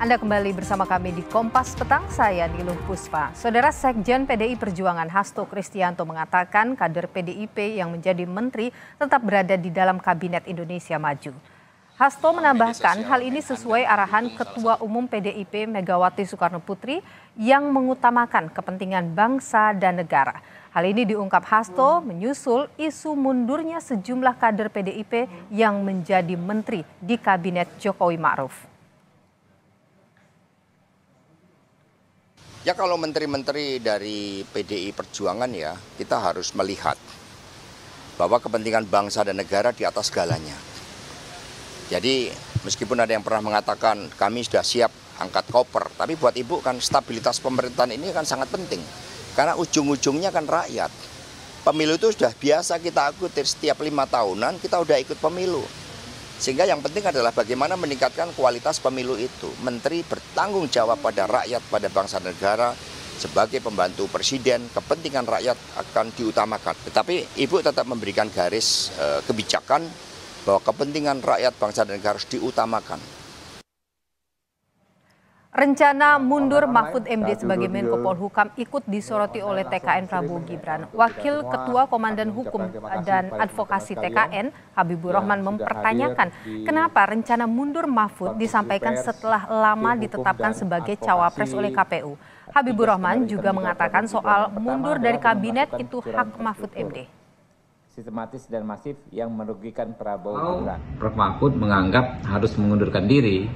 Anda kembali bersama kami di Kompas Petang, saya Niluh Puspa. Saudara Sekjen PDI Perjuangan Hasto Kristianto mengatakan kader PDIP yang menjadi menteri tetap berada di dalam Kabinet Indonesia Maju. Hasto menambahkan hal ini sesuai arahan Ketua Umum PDIP Megawati Soekarno Putri yang mengutamakan kepentingan bangsa dan negara. Hal ini diungkap Hasto menyusul isu mundurnya sejumlah kader PDIP yang menjadi menteri di Kabinet Jokowi Ma'ruf. Ya kalau menteri-menteri dari PDI Perjuangan ya, kita harus melihat bahwa kepentingan bangsa dan negara di atas segalanya. Jadi meskipun ada yang pernah mengatakan kami sudah siap angkat koper, tapi buat Ibu kan stabilitas pemerintahan ini kan sangat penting. Karena ujung-ujungnya kan rakyat. Pemilu itu sudah biasa kita ikuti setiap lima tahunan kita sudah ikut pemilu. Sehingga yang penting adalah bagaimana meningkatkan kualitas pemilu itu. Menteri bertanggung jawab pada rakyat, pada bangsa negara, sebagai pembantu presiden, kepentingan rakyat akan diutamakan. Tetapi Ibu tetap memberikan garis e, kebijakan bahwa kepentingan rakyat, bangsa, dan negara harus diutamakan. Rencana nah, mundur Mahfud MD sebagai Menko Polhukam ikut disoroti oleh TKN Prabowo Gibran. Wakil Ketua Komandan Hukum dan Advokasi TKN ya. Habibur Rahman mempertanyakan kenapa rencana mundur Mahfud disampaikan setelah lama ditetapkan sebagai cawapres oleh KPU. Habibur Rahman juga mengatakan soal mundur dari kabinet itu hak Mahfud MD sistematis dan masif yang merugikan Prabowo Gibran. Prof Mahfud menganggap harus mengundurkan diri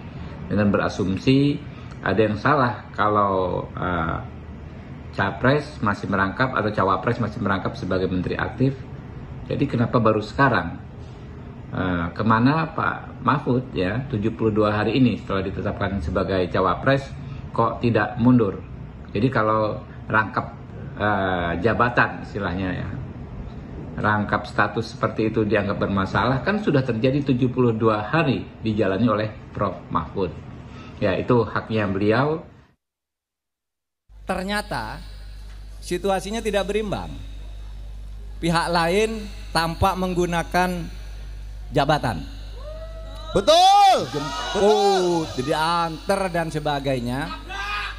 dengan berasumsi ada yang salah kalau uh, capres masih merangkap atau cawapres masih merangkap sebagai menteri aktif. Jadi kenapa baru sekarang? Uh, kemana Pak Mahfud ya 72 hari ini setelah ditetapkan sebagai cawapres kok tidak mundur? Jadi kalau rangkap uh, jabatan istilahnya ya rangkap status seperti itu dianggap bermasalah kan sudah terjadi 72 hari dijalani oleh Prof Mahfud ya itu haknya beliau. Ternyata situasinya tidak berimbang. Pihak lain tampak menggunakan jabatan. Betul. Oh, Jemput, diantar dan sebagainya.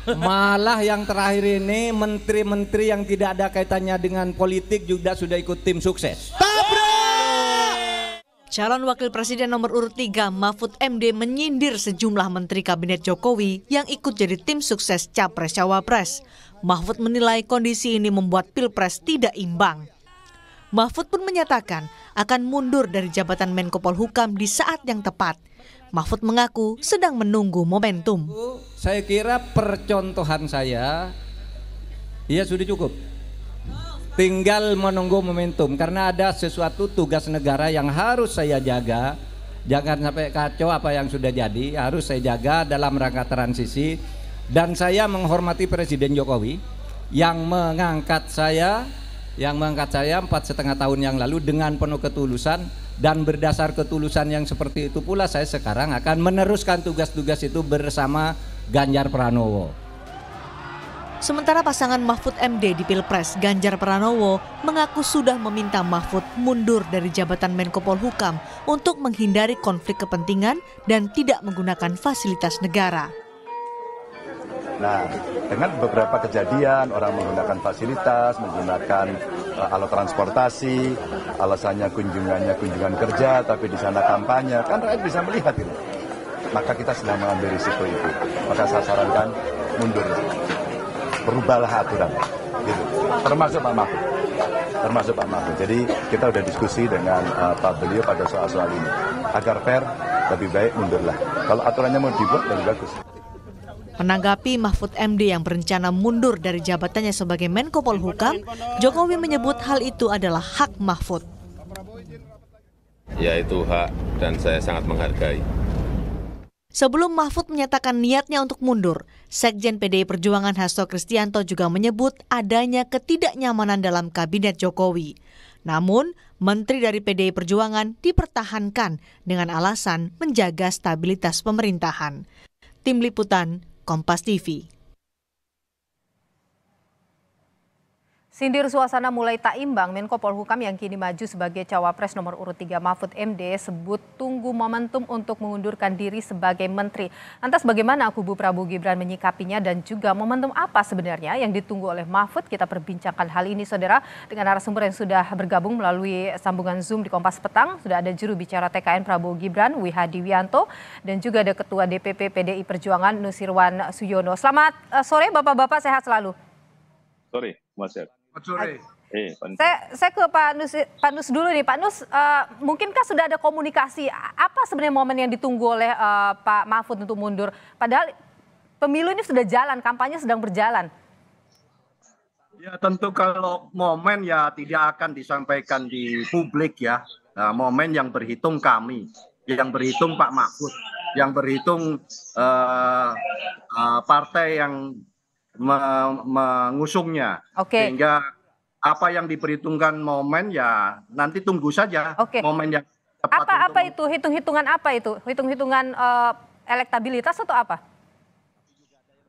Malah yang terakhir ini menteri-menteri yang tidak ada kaitannya dengan politik juga sudah ikut tim sukses. Calon Wakil Presiden nomor urut 3 Mahfud MD menyindir sejumlah Menteri Kabinet Jokowi yang ikut jadi tim sukses Capres-Cawapres. Mahfud menilai kondisi ini membuat Pilpres tidak imbang. Mahfud pun menyatakan akan mundur dari jabatan Menko Polhukam di saat yang tepat. Mahfud mengaku sedang menunggu momentum. Saya kira percontohan saya, ya sudah cukup. Tinggal menunggu momentum karena ada sesuatu tugas negara yang harus saya jaga. Jangan sampai kacau apa yang sudah jadi, harus saya jaga dalam rangka transisi dan saya menghormati Presiden Jokowi yang mengangkat saya yang mengangkat saya empat setengah tahun yang lalu dengan penuh ketulusan dan berdasar ketulusan yang seperti itu pula saya sekarang akan meneruskan tugas-tugas itu bersama Ganjar Pranowo. Sementara pasangan Mahfud MD di Pilpres Ganjar Pranowo mengaku sudah meminta Mahfud mundur dari jabatan Menko Polhukam untuk menghindari konflik kepentingan dan tidak menggunakan fasilitas negara. Nah, dengan beberapa kejadian orang menggunakan fasilitas, menggunakan uh, alat transportasi, alasannya kunjungannya kunjungan kerja, tapi di sana kampanye, kan rakyat bisa melihat itu. Maka kita sedang mengambil risiko itu. Maka saya sarankan mundur berubahlah aturan gitu. termasuk Pak Mahfud termasuk Pak Mahfud jadi kita sudah diskusi dengan uh, Pak beliau pada soal-soal ini agar fair lebih baik mundurlah kalau aturannya mau dibuat lebih bagus Menanggapi Mahfud MD yang berencana mundur dari jabatannya sebagai Menko Polhukam, Jokowi menyebut hal itu adalah hak Mahfud. Ya itu hak dan saya sangat menghargai. Sebelum Mahfud menyatakan niatnya untuk mundur, Sekjen PDI Perjuangan Hasto Kristianto juga menyebut adanya ketidaknyamanan dalam kabinet Jokowi. Namun, menteri dari PDI Perjuangan dipertahankan dengan alasan menjaga stabilitas pemerintahan. Tim Liputan, Kompas TV. Sindir suasana mulai tak imbang, Menko Polhukam yang kini maju sebagai cawapres nomor urut 3 Mahfud MD sebut tunggu momentum untuk mengundurkan diri sebagai menteri. Lantas bagaimana kubu Prabowo Gibran menyikapinya dan juga momentum apa sebenarnya yang ditunggu oleh Mahfud? Kita perbincangkan hal ini saudara dengan narasumber yang sudah bergabung melalui sambungan Zoom di Kompas Petang. Sudah ada juru bicara TKN Prabowo Gibran, Wihadi Wianto, dan juga ada Ketua DPP PDI Perjuangan Nusirwan Suyono. Selamat eh, sore Bapak-Bapak, sehat selalu. Sorry, Mas Yara sore. Eh, saya, saya ke Pak Nus, Pak Nus dulu nih. Pak Nus, uh, mungkinkah sudah ada komunikasi? Apa sebenarnya momen yang ditunggu oleh uh, Pak Mahfud untuk mundur? Padahal pemilu ini sudah jalan, kampanye sedang berjalan. Ya tentu kalau momen ya tidak akan disampaikan di publik ya. Nah, momen yang berhitung kami, yang berhitung Pak Mahfud, yang berhitung uh, uh, partai yang mengusungnya. Okay. Sehingga apa yang diperhitungkan momen ya nanti tunggu saja okay. momen yang tepat. Apa apa itu hitung-hitungan apa itu? Hitung-hitungan uh, elektabilitas atau apa?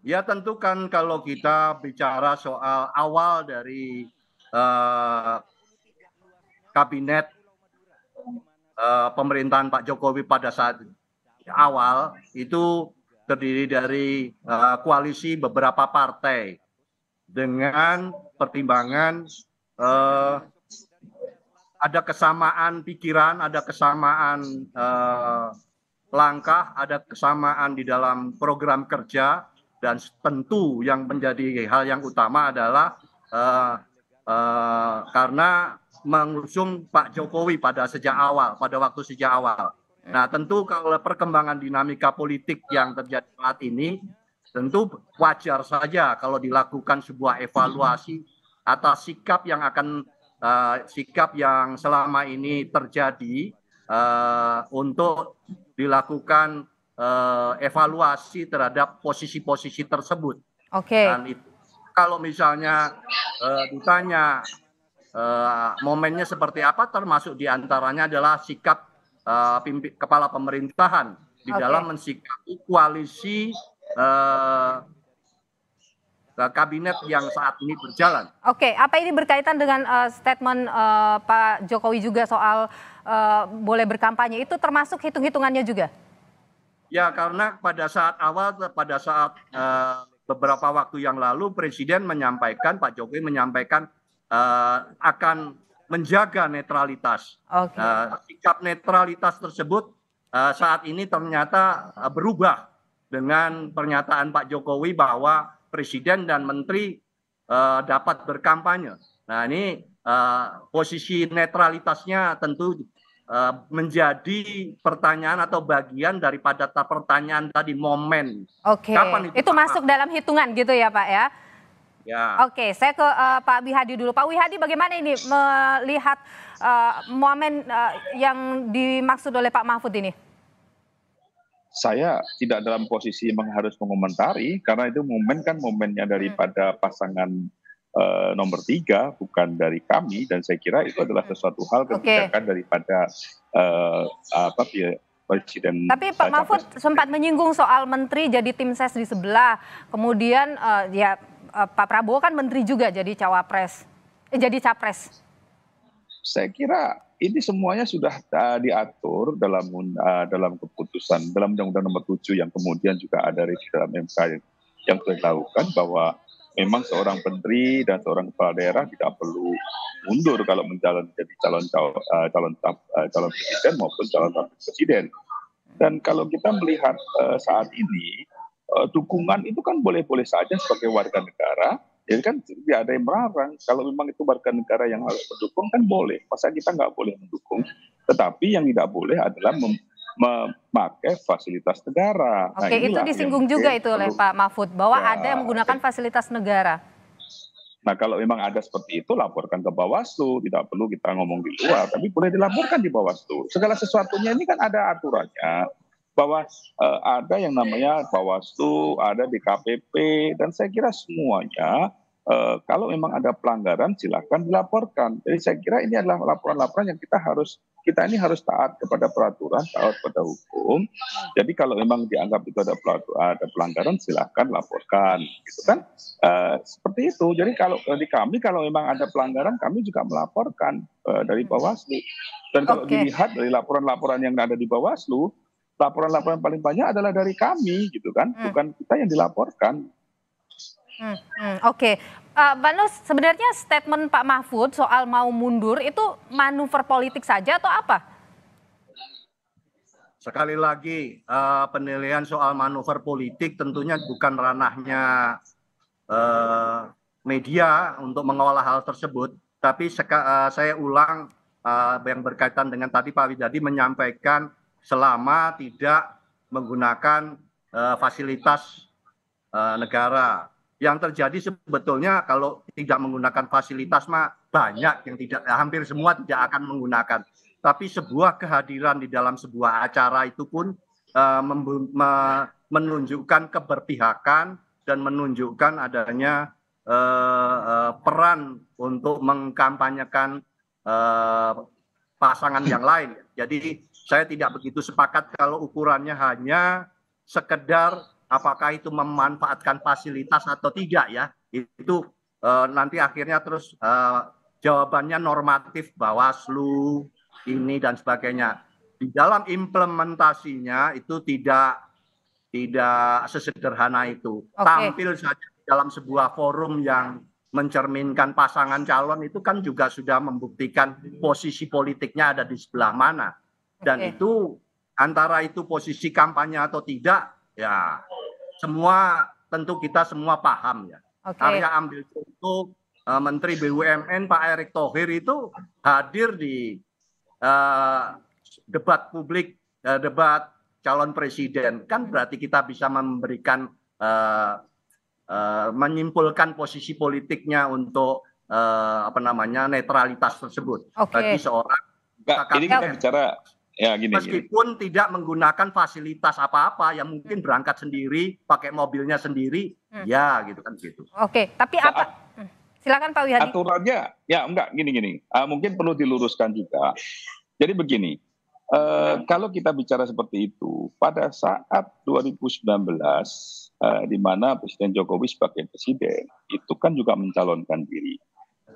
Ya tentu kan kalau kita bicara soal awal dari uh, kabinet uh, pemerintahan Pak Jokowi pada saat awal itu terdiri dari uh, koalisi beberapa partai dengan pertimbangan uh, ada kesamaan pikiran, ada kesamaan uh, langkah, ada kesamaan di dalam program kerja, dan tentu yang menjadi hal yang utama adalah uh, uh, karena mengusung Pak Jokowi pada sejak awal, pada waktu sejak awal. Nah, tentu kalau perkembangan dinamika politik yang terjadi saat ini, tentu wajar saja kalau dilakukan sebuah evaluasi atas sikap yang akan uh, sikap yang selama ini terjadi uh, untuk dilakukan uh, evaluasi terhadap posisi-posisi tersebut. Oke. Okay. Dan itu, kalau misalnya uh, ditanya uh, momennya seperti apa, termasuk diantaranya adalah sikap uh, eh, pimpin, kepala pemerintahan di okay. dalam mensikapi koalisi uh, kabinet yang saat ini berjalan. Oke, okay. apa ini berkaitan dengan uh, statement uh, Pak Jokowi juga soal uh, boleh berkampanye itu termasuk hitung-hitungannya juga? Ya, karena pada saat awal pada saat uh, beberapa waktu yang lalu presiden menyampaikan Pak Jokowi menyampaikan uh, akan menjaga netralitas. Okay. Uh, eh, sikap netralitas tersebut uh, saat ini ternyata uh, berubah dengan pernyataan Pak Jokowi bahwa presiden dan menteri uh, dapat berkampanye. Nah, ini uh, posisi netralitasnya tentu uh, menjadi pertanyaan atau bagian daripada pertanyaan tadi momen. Oke. Okay. Kapan itu? Itu masuk dalam hitungan gitu ya, Pak ya. Ya. Oke, saya ke uh, Pak Wihadi dulu. Pak Wihadi bagaimana ini melihat uh, momen uh, yang dimaksud oleh Pak Mahfud ini? Saya tidak dalam posisi harus mengomentari karena itu momen kan momennya hmm. daripada pasangan uh, nomor tiga bukan dari kami dan saya kira itu adalah hmm. sesuatu hal kebijakan okay. daripada uh, apa ya, Presiden. Tapi Pak Mahfud sempat menyinggung soal menteri jadi tim ses di sebelah, kemudian uh, ya Eh, Pak Prabowo kan menteri juga jadi cawapres, eh, jadi capres. Saya kira ini semuanya sudah uh, diatur dalam uh, dalam keputusan dalam Undang-Undang Nomor 7 yang kemudian juga ada di dalam MK yang, yang sudah bahwa memang seorang menteri dan seorang kepala daerah tidak perlu mundur kalau mencalon jadi calon calon calon, calon presiden maupun calon presiden. Dan kalau kita melihat uh, saat ini uh, dukungan itu kan boleh-boleh saja sebagai warga negara. Ya kan tidak ada yang melarang. Kalau memang itu warga negara yang harus mendukung kan boleh. Masa kita nggak boleh mendukung? Tetapi yang tidak boleh adalah mem memakai fasilitas negara. Nah, Oke, nah, itu disinggung juga itu oleh Pak Mahfud bahwa ya, ada yang menggunakan fasilitas negara. Nah, kalau memang ada seperti itu laporkan ke Bawaslu, tidak perlu kita ngomong di luar, tapi boleh dilaporkan di Bawaslu. Segala sesuatunya ini kan ada aturannya bahwa uh, eh, ada yang namanya Bawaslu, ada di KPP, dan saya kira semuanya uh, kalau memang ada pelanggaran silahkan dilaporkan. Jadi saya kira ini adalah laporan-laporan yang kita harus kita ini harus taat kepada peraturan, taat kepada hukum. Jadi kalau memang dianggap itu ada pelanggaran silahkan laporkan, gitu kan? E, seperti itu. Jadi kalau di kami kalau memang ada pelanggaran kami juga melaporkan e, dari Bawaslu. Dan kalau okay. dilihat dari laporan-laporan yang ada di Bawaslu laporan-laporan paling banyak adalah dari kami gitu kan, hmm. bukan kita yang dilaporkan. Hmm, hmm, Oke, okay. uh, eh, Mbak Nus, sebenarnya statement Pak Mahfud soal mau mundur itu manuver politik saja atau apa? Sekali lagi uh, penilaian soal manuver politik tentunya bukan ranahnya uh, media untuk mengolah hal tersebut. Tapi uh, saya ulang uh, yang berkaitan dengan tadi Pak Widadi menyampaikan selama tidak menggunakan eh, fasilitas eh, negara. Yang terjadi sebetulnya kalau tidak menggunakan fasilitas mah banyak yang tidak hampir semua tidak akan menggunakan. Tapi sebuah kehadiran di dalam sebuah acara itu pun uh, menunjukkan keberpihakan dan menunjukkan adanya uh, uh, peran untuk mengkampanyekan uh, pasangan yang lain. Jadi saya tidak begitu sepakat kalau ukurannya hanya sekedar apakah itu memanfaatkan fasilitas atau tidak ya. Itu e, nanti akhirnya terus e, jawabannya normatif Bawaslu ini dan sebagainya. Di dalam implementasinya itu tidak tidak sesederhana itu. Okay. Tampil saja dalam sebuah forum yang mencerminkan pasangan calon itu kan juga sudah membuktikan posisi politiknya ada di sebelah mana dan itu antara itu posisi kampanye atau tidak ya semua tentu kita semua paham ya. Okay. Karya ambil contoh uh, Menteri BUMN Pak Erick Thohir itu hadir di uh, debat publik uh, debat calon presiden kan berarti kita bisa memberikan uh, uh, menyimpulkan posisi politiknya untuk uh, apa namanya netralitas tersebut okay. bagi seorang. Mbak, ini kita bicara ya, gini, meskipun gini. tidak menggunakan fasilitas apa-apa yang mungkin berangkat sendiri pakai mobilnya sendiri hmm. ya gitu kan gitu oke tapi Saat, apa hmm. silakan Pak Wihadi aturannya ya enggak gini gini uh, mungkin perlu diluruskan juga jadi begini uh, kalau kita bicara seperti itu pada saat 2019 uh, eh, di mana Presiden Jokowi sebagai presiden itu kan juga mencalonkan diri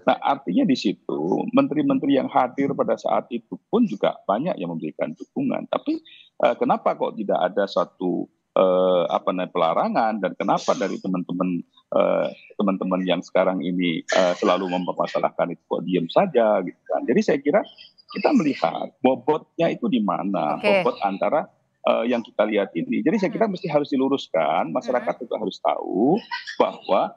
Nah, artinya di situ menteri-menteri yang hadir pada saat itu pun juga banyak yang memberikan dukungan. Tapi eh, kenapa kok tidak ada satu eh, apa namanya pelarangan dan kenapa dari teman-teman eh, teman-teman yang sekarang ini eh, selalu mempermasalahkan itu kok diem saja gitu kan. Jadi saya kira kita melihat bobotnya itu di mana, okay. bobot antara uh, yang kita lihat ini. Jadi saya kira hmm. mesti harus diluruskan, masyarakat hmm. juga harus tahu bahwa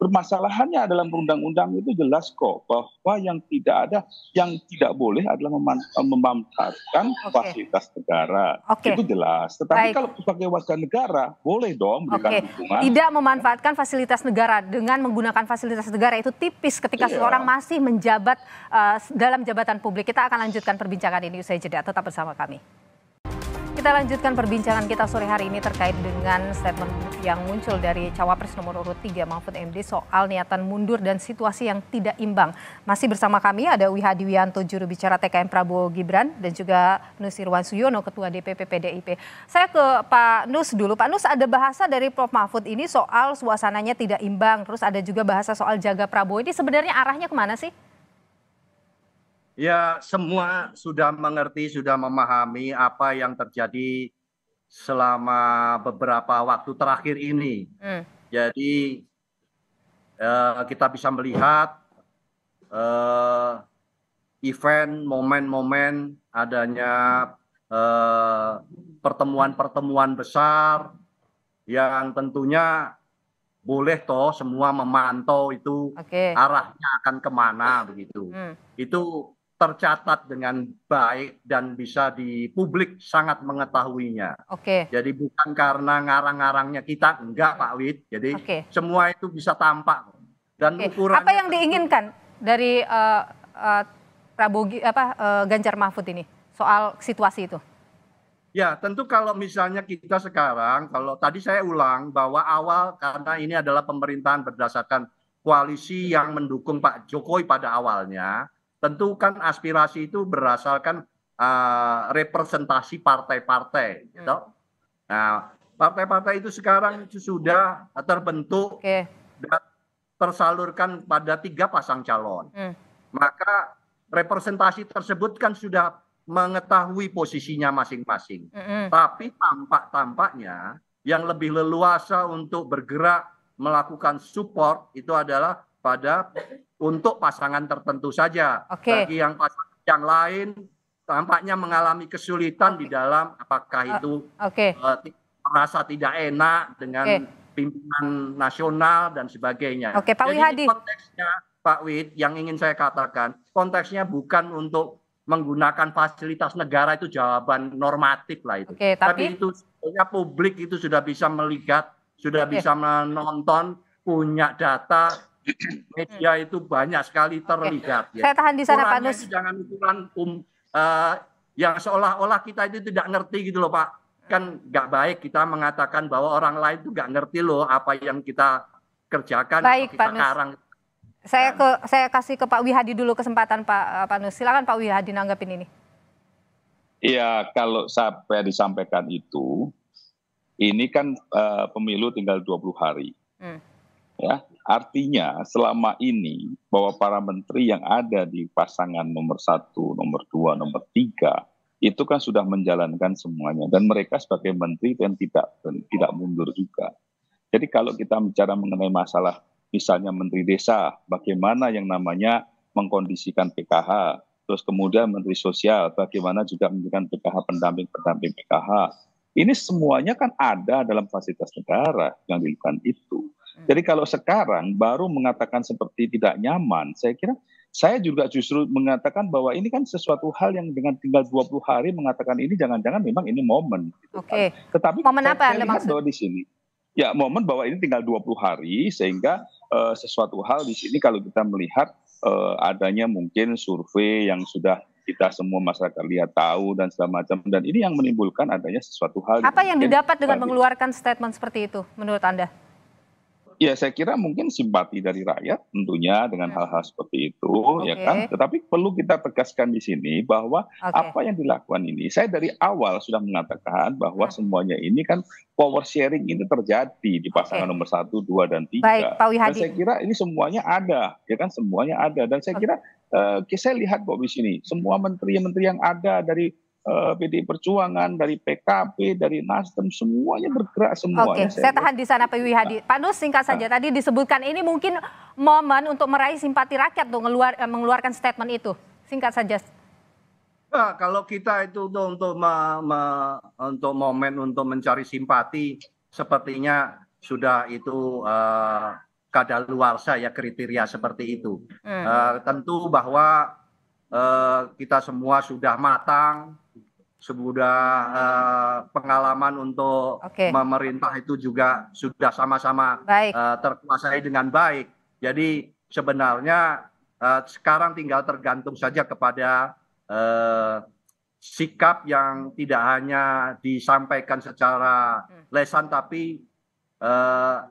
permasalahannya dalam undang-undang itu jelas kok bahwa yang tidak ada yang tidak boleh adalah eh, memanfaatkan okay. fasilitas negara. Okay. Itu jelas. Tetapi Baik. kalau sebagai warga negara boleh dong memberikan okay. dukungan. Tidak memanfaatkan fasilitas negara dengan menggunakan fasilitas negara itu tipis ketika yeah. Iya. seorang masih menjabat uh, dalam jabatan publik. Kita akan lanjutkan perbincangan ini usai jeda. Tetap bersama kami. Kita lanjutkan perbincangan kita sore hari ini terkait dengan statement yang muncul dari Cawapres nomor urut 3 Mahfud MD soal niatan mundur dan situasi yang tidak imbang. Masih bersama kami ada Wihadi Wianto juru bicara TKM Prabowo Gibran dan juga Nusirwan Suyono Ketua DPP PDIP. Saya ke Pak Nus dulu. Pak Nus ada bahasa dari Prof Mahfud ini soal suasananya tidak imbang, terus ada juga bahasa soal jaga Prabowo. Ini sebenarnya arahnya kemana sih? Ya, semua sudah mengerti, sudah memahami apa yang terjadi selama beberapa waktu terakhir ini. Hmm. Jadi eh, kita bisa melihat eh, event, momen-momen adanya eh, pertemuan-pertemuan eh, besar yang tentunya boleh toh semua memantau itu okay. arahnya akan kemana begitu. Hmm. Itu tercatat dengan baik dan bisa di publik sangat mengetahuinya. Oke. Okay. Jadi bukan karena ngarang-ngarangnya kita, enggak Pak Wid. Jadi okay. semua itu bisa tampak dan okay. ukuran. Apa yang diinginkan dari uh, eh, uh, eh, Prabowo apa uh, Ganjar Mahfud ini soal situasi itu? Ya, tentu kalau misalnya kita sekarang, kalau tadi saya ulang bahwa awal karena ini adalah pemerintahan berdasarkan koalisi yang mendukung Pak Jokowi pada awalnya, tentu kan aspirasi itu berasalkan uh, representasi partai-partai gitu. hmm. Nah, partai-partai itu sekarang sudah terbentuk okay. dan tersalurkan pada tiga pasang calon. Hmm. Maka representasi tersebut kan sudah mengetahui posisinya masing-masing. Hmm. Tapi tampak-tampaknya yang lebih leluasa untuk bergerak melakukan support itu adalah pada untuk pasangan tertentu saja. Okay. Bagi yang pasangan yang lain tampaknya mengalami kesulitan okay. di dalam apakah ah, itu okay. uh, eh, merasa tidak enak dengan okay. pimpinan nasional dan sebagainya. Oke, okay, Pak Jadi Wihadi. konteksnya Pak Wid yang ingin saya katakan, konteksnya bukan untuk menggunakan fasilitas negara itu jawaban normatif lah itu. Okay, tapi... tapi itu sebenarnya publik itu sudah bisa melihat, sudah okay. bisa menonton, punya data media hmm. itu banyak sekali terlihat. Ya. Saya tahan di sana Pak Nus. Jangan ukuran um, uh, yang seolah-olah kita itu tidak ngerti gitu loh Pak. Kan nggak baik kita mengatakan bahwa orang lain itu nggak ngerti loh apa yang kita kerjakan. Baik kita Pak Nus. Saya ke saya kasih ke Pak Wihadi dulu kesempatan Pak eh, Pak Nus. Silakan Pak Wihadi nanggapin ini. Iya, kalau sampai disampaikan itu, ini kan uh, pemilu tinggal 20 hari. Hmm. Ya, Artinya selama ini bahwa para menteri yang ada di pasangan nomor satu, nomor dua, nomor tiga itu kan sudah menjalankan semuanya dan mereka sebagai menteri dan tidak tidak mundur juga. Jadi kalau kita bicara mengenai masalah misalnya menteri desa, bagaimana yang namanya mengkondisikan PKH, terus kemudian menteri sosial, bagaimana juga memberikan PKH pendamping-pendamping PKH. Ini semuanya kan ada dalam fasilitas negara yang dilakukan itu. Hmm. Jadi kalau sekarang baru mengatakan seperti tidak nyaman, saya kira saya juga justru mengatakan bahwa ini kan sesuatu hal yang dengan tinggal 20 hari mengatakan ini jangan-jangan memang ini momen. Gitu kan. Oke. Okay. Kan. Tetapi momen apa yang lihat di sini ya momen bahwa ini tinggal 20 hari sehingga uh, sesuatu hal di sini kalau kita melihat uh, adanya mungkin survei yang sudah kita semua masyarakat lihat tahu dan segala macam dan ini yang menimbulkan adanya sesuatu hal apa yang didapat dengan mengeluarkan statement seperti itu menurut anda Ya saya kira mungkin simpati dari rakyat tentunya dengan ya. hal-hal seperti itu okay. ya kan. Tetapi perlu kita tegaskan di sini bahwa okay. apa yang dilakukan ini saya dari awal sudah mengatakan bahwa okay. Ya. semuanya ini kan power sharing ini terjadi di pasangan okay. nomor satu, dua dan tiga. Baik, Pak Dan saya kira ini semuanya ada ya kan semuanya ada dan saya okay. kira uh, saya lihat kok di sini semua menteri-menteri yang ada dari Eh, PD Perjuangan, dari PKP, dari Nasdem, semuanya bergerak semuanya. Oke, saya, saya tahan di sana Pak Wi Hadi. Nah. Pak Nus, singkat saja nah. tadi disebutkan ini mungkin momen untuk meraih simpati rakyat tuh ngeluar, eh, mengeluarkan statement itu. Singkat saja. Nah, kalau kita itu tuh untuk me, me, untuk momen untuk mencari simpati sepertinya sudah itu uh, eh, luar saya kriteria seperti itu. Hmm. Uh, tentu bahwa uh, kita semua sudah matang sudah uh, pengalaman untuk okay. memerintah itu juga sudah sama-sama uh, terkuasai dengan baik. Jadi sebenarnya uh, sekarang tinggal tergantung saja kepada uh, sikap yang tidak hanya disampaikan secara hmm. lesan tapi uh,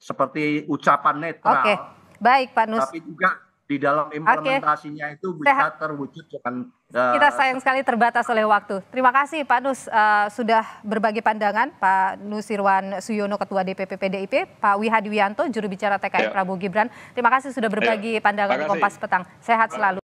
seperti ucapan netral. Oke, okay. baik Pak Nus. Tapi juga di dalam implementasinya okay. itu bisa terwujud dengan uh, kita sayang sekali terbatas oleh waktu. Terima kasih Pak Nus uh, sudah berbagi pandangan Pak Nusirwan Suyono Ketua DPP PDIP, Pak Wihadi Wianto juru bicara TKN ya. Prabowo Gibran. Terima kasih sudah ya. berbagi ya. pandangan di Kompas Petang. Sehat selalu.